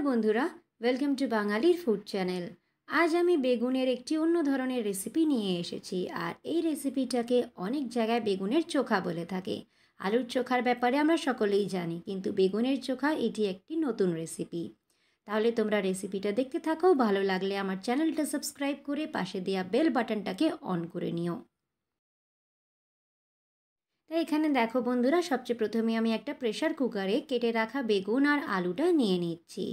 Hello বন্ধুরা welcome to বাঙালির food channel আজ আমি বেগুনের একটি অন্য ধরনের রেসিপি নিয়ে এসেছি আর এই রেসিপিটাকে অনেক জায়গায় বেগুনের চোখা বলে থাকে আলুর চোখার ব্যাপারে আমরা সকলেই জানি কিন্তু বেগুনের চোখা এটি একটি নতুন রেসিপি তাহলে তোমরা রেসিপিটা দেখতে থাকো ভালো লাগলে আমার চ্যানেলটা সাবস্ক্রাইব করে পাশে দেওয়া বেল বাটনটাকে অন করে নিও তাই এখানে দেখো বন্ধুরা সবচেয়ে প্রথমে আমি একটা প্রেশার কুকারে কেটে রাখা বেগুন আর আলুটা নিয়ে নিচ্ছি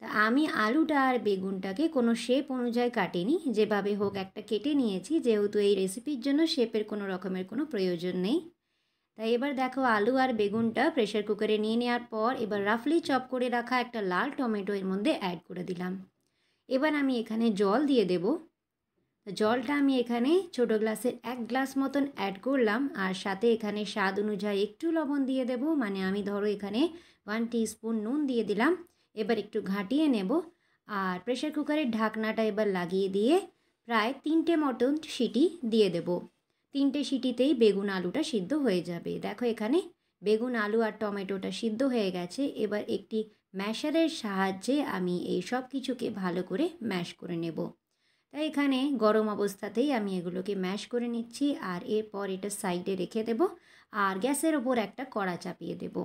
তা আমি আলুটা আর বেগুনটাকে কোনো শেপ অনুযায়ী কাটিনি যেভাবে হোক একটা কেটে নিয়েছি যেহেতু এই রেসিপির জন্য শেপের কোনো রকমের কোনো প্রয়োজন নেই তাই এবার দেখো আলু আর বেগুনটা প্রেশার কুকারে নিয়ে নেওয়ার পর এবার রাফলি চপ করে রাখা একটা লাল টমেটো এর মধ্যে অ্যাড করে দিলাম এবার আমি এখানে জল দিয়ে দেব জলটা আমি এখানে ছোট গ্লাসের এক গ্লাস মতন অ্যাড করলাম আর সাথে এখানে স্বাদ অনুযায়ী একটু লবণ দিয়ে দেব মানে আমি ধরো এখানে ওয়ান স্পুন নুন দিয়ে দিলাম এবার একটু ঘাঁটিয়ে নেব আর প্রেশার কুকারের ঢাকনাটা এবার লাগিয়ে দিয়ে প্রায় তিনটে মতন সিটি দিয়ে দেব তিনটে সিটিতেই বেগুন আলুটা সিদ্ধ হয়ে যাবে দেখো এখানে বেগুন আলু আর টমেটোটা সিদ্ধ হয়ে গেছে এবার একটি ম্যাশারের সাহায্যে আমি এই সব কিছুকে ভালো করে ম্যাশ করে নেব তাই এখানে গরম অবস্থাতেই আমি এগুলোকে ম্যাশ করে নিচ্ছি আর এরপর এটা সাইডে রেখে দেব আর গ্যাসের ওপর একটা কড়া চাপিয়ে দেবো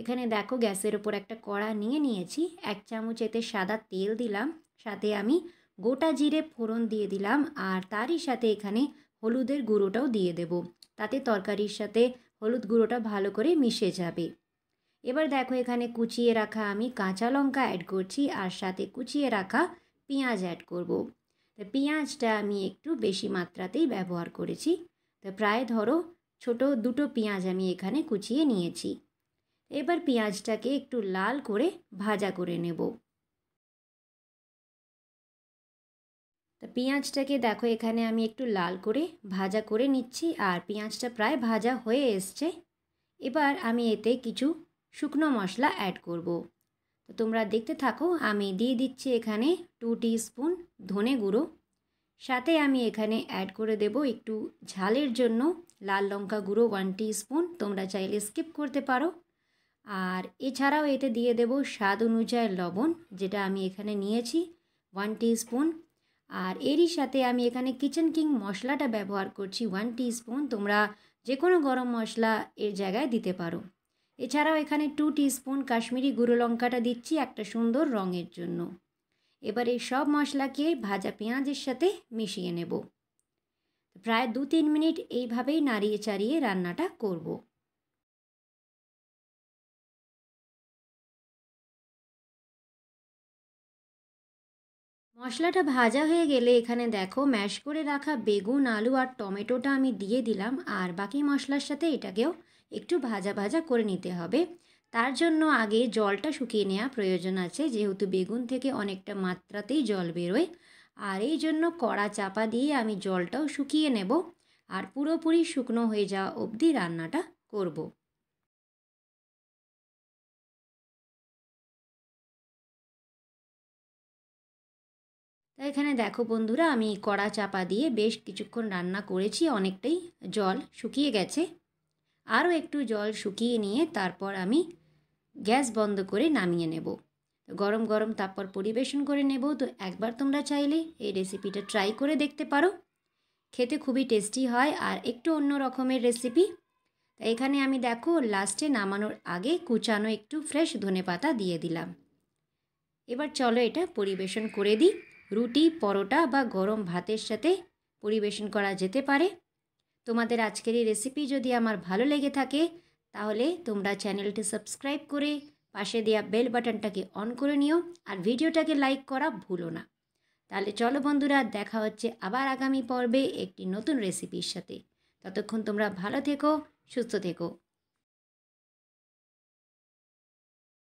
এখানে দেখো গ্যাসের ওপর একটা কড়া নিয়ে নিয়েছি এক চামচ এতে সাদা তেল দিলাম সাথে আমি গোটা জিরে ফোড়ন দিয়ে দিলাম আর তারই সাথে এখানে হলুদের গুঁড়োটাও দিয়ে দেব তাতে তরকারির সাথে হলুদ গুঁড়োটা ভালো করে মিশে যাবে এবার দেখো এখানে কুচিয়ে রাখা আমি কাঁচা লঙ্কা অ্যাড করছি আর সাথে কুচিয়ে রাখা পেঁয়াজ অ্যাড করব। তো পেঁয়াজটা আমি একটু বেশি মাত্রাতেই ব্যবহার করেছি তো প্রায় ধরো ছোট দুটো পেঁয়াজ আমি এখানে কুচিয়ে নিয়েছি এবার পেঁয়াজটাকে একটু লাল করে ভাজা করে নেব তা পেঁয়াজটাকে দেখো এখানে আমি একটু লাল করে ভাজা করে নিচ্ছি আর পেঁয়াজটা প্রায় ভাজা হয়ে এসছে এবার আমি এতে কিছু শুকনো মশলা অ্যাড করব। তো তোমরা দেখতে থাকো আমি দিয়ে দিচ্ছি এখানে টু স্পুন ধনে গুঁড়ো সাথে আমি এখানে অ্যাড করে দেব একটু ঝালের জন্য লাল লঙ্কা গুঁড়ো ওয়ান স্পুন তোমরা চাইলে স্কিপ করতে পারো আর এছাড়াও এতে দিয়ে দেব স্বাদ অনুযায়ী লবণ যেটা আমি এখানে নিয়েছি ওয়ান স্পুন আর এরই সাথে আমি এখানে কিচেন কিং মশলাটা ব্যবহার করছি ওয়ান স্পুন তোমরা যে কোনো গরম মশলা এর জায়গায় দিতে পারো এছাড়াও এখানে টু স্পুন কাশ্মীরি গুঁড়ো লঙ্কাটা দিচ্ছি একটা সুন্দর রঙের জন্য এবার এই সব মশলাকে ভাজা পেঁয়াজের সাথে মিশিয়ে নেব প্রায় দু তিন মিনিট এইভাবেই নাড়িয়ে চাড়িয়ে রান্নাটা করবো মশলাটা ভাজা হয়ে গেলে এখানে দেখো ম্যাশ করে রাখা বেগুন আলু আর টমেটোটা আমি দিয়ে দিলাম আর বাকি মশলার সাথে এটাকেও একটু ভাজা ভাজা করে নিতে হবে তার জন্য আগে জলটা শুকিয়ে নেওয়া প্রয়োজন আছে যেহেতু বেগুন থেকে অনেকটা মাত্রাতেই জল বেরোয় আর এই জন্য কড়া চাপা দিয়ে আমি জলটাও শুকিয়ে নেব আর পুরোপুরি শুকনো হয়ে যাওয়া অবধি রান্নাটা করবো এখানে দেখো বন্ধুরা আমি কড়া চাপা দিয়ে বেশ কিছুক্ষণ রান্না করেছি অনেকটাই জল শুকিয়ে গেছে আরও একটু জল শুকিয়ে নিয়ে তারপর আমি গ্যাস বন্ধ করে নামিয়ে নেব গরম গরম তারপর পরিবেশন করে নেব তো একবার তোমরা চাইলে এই রেসিপিটা ট্রাই করে দেখতে পারো খেতে খুবই টেস্টি হয় আর একটু অন্য রকমের রেসিপি এখানে আমি দেখো লাস্টে নামানোর আগে কুচানো একটু ফ্রেশ ধনে পাতা দিয়ে দিলাম এবার চলো এটা পরিবেশন করে দিই রুটি পরোটা বা গরম ভাতের সাথে পরিবেশন করা যেতে পারে তোমাদের আজকের এই রেসিপি যদি আমার ভালো লেগে থাকে তাহলে তোমরা চ্যানেলটি সাবস্ক্রাইব করে পাশে দেওয়া বেল বাটনটাকে অন করে নিও আর ভিডিওটাকে লাইক করা ভুলো না তাহলে চলো বন্ধুরা দেখা হচ্ছে আবার আগামী পর্বে একটি নতুন রেসিপির সাথে ততক্ষণ তোমরা ভালো থেকো সুস্থ থেকো